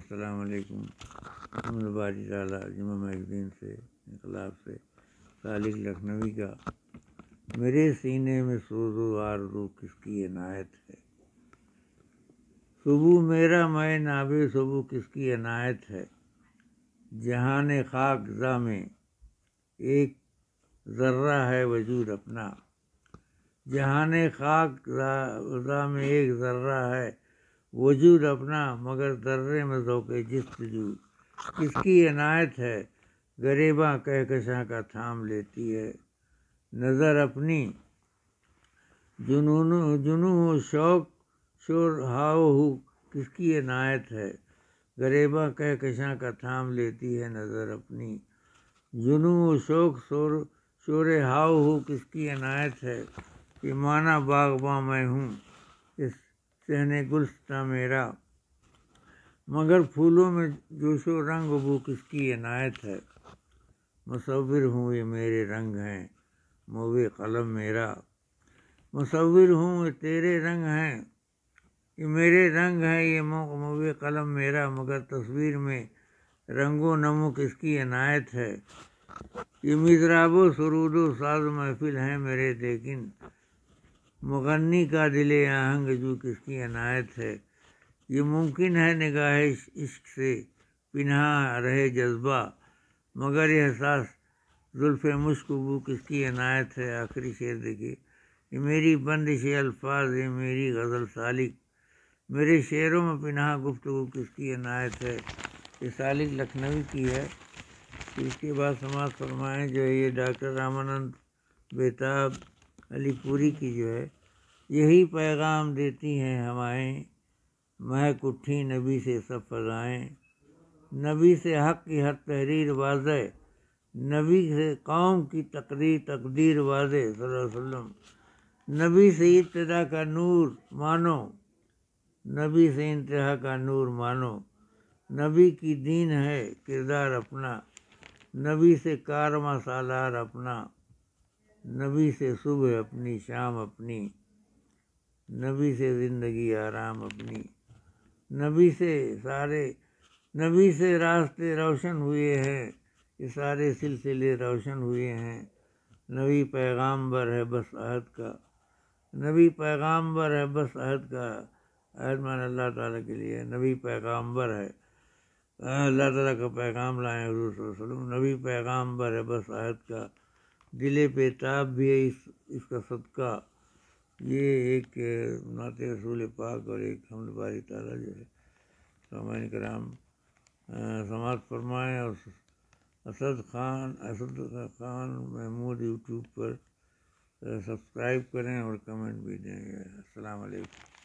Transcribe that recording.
अल्लाम हमलबारी ताला मैगज़ीन से इनकलाब से तालिक लखनवी का मेरे सीने में आर आरजू किसकी अनायत है सुबह मेरा मैं नाब सुबह किसकी अनायत है ने खाक ज़ा में एक ज़र्रा है वजूद अपना ने खाक ज़ा में एक ज़र्रा है वजूद अपना मगर दर्रे में धोके जू किसकी अनायत है गरीबा कहकशा का थाम लेती है नज़र अपनी जुनून जुनू शौक शोर हाव हो किसकी अनायत है गरीबा कहकशा का थाम लेती है नज़र अपनी जुनू शौक शोर शोर हाव हो किसकी अनायत है कि माना बागबा मैं हूँ इस सहने गुलस्ता मेरा मगर फूलों में जोशो रंग वो किसकी इनायत है मुसविर हूँ ये मेरे रंग हैं मोवे कलम मेरा मुसविर हूँ ये तेरे रंग हैं ये मेरे रंग हैं ये मोवे कलम मेरा मगर तस्वीर में रंगो नमो किसकी इनायत है ये मिजराबो सरूदो साज महफिल हैं मेरे लेकिन मुगन्नी का दिल आहंग जो किसकी अनायत है ये मुमकिन है निगाह इश्क से पिन्हा रहे जज्बा मगर एहसास जुल्फ़ मुश्कबू किसकी अनायत है आखिरी शेर देखिए ये मेरी बंदिश अल्फाज ये मेरी गज़ल सालिक मेरे शेरों में पिना गुफ्तु किसकी अनायत है ये सालिक लखनवी की है इसके बाद समाज फरमाएँ जो है ये डॉक्टर रामानंद बेताब अलीपुरी की जो है यही पैगाम देती हैं हमाएँ महक उठी नबी से सब फजाएँ नबी से हक की हर तहरीर वाज नबी से कौम की तकरीर तकदीर वाज वसम नबी से इब्तदा का नूर मानो नबी से इंतहा का नूर मानो नबी की दीन है किरदार अपना नबी से कारमा सालार अपना नबी से सुबह अपनी शाम अपनी नबी से ज़िंदगी आराम अपनी नबी से सारे नबी से रास्ते रोशन हुए हैं ये सारे सिलसिले रोशन हुए हैं नबी पैगाम्बर है बस अहद का नबी पैगाम्बर है बस अहद का अहद मान अल्लाह ताला के लिए नबी पैगाम्बर है अल्लाह ताला का पैगाम लाएँ हजूर वसलम नबी पैगाम्बर है बस अहद का दिल पेताब भी है इस इसका सदका ये एक नात रसूल पाक और एक हमद बारी तला जो है सामायन कराम समाज फरमाएँ और असद खान असद खान महमूद यूट्यूब पर सब्सक्राइब करें और कमेंट भी दें असलकम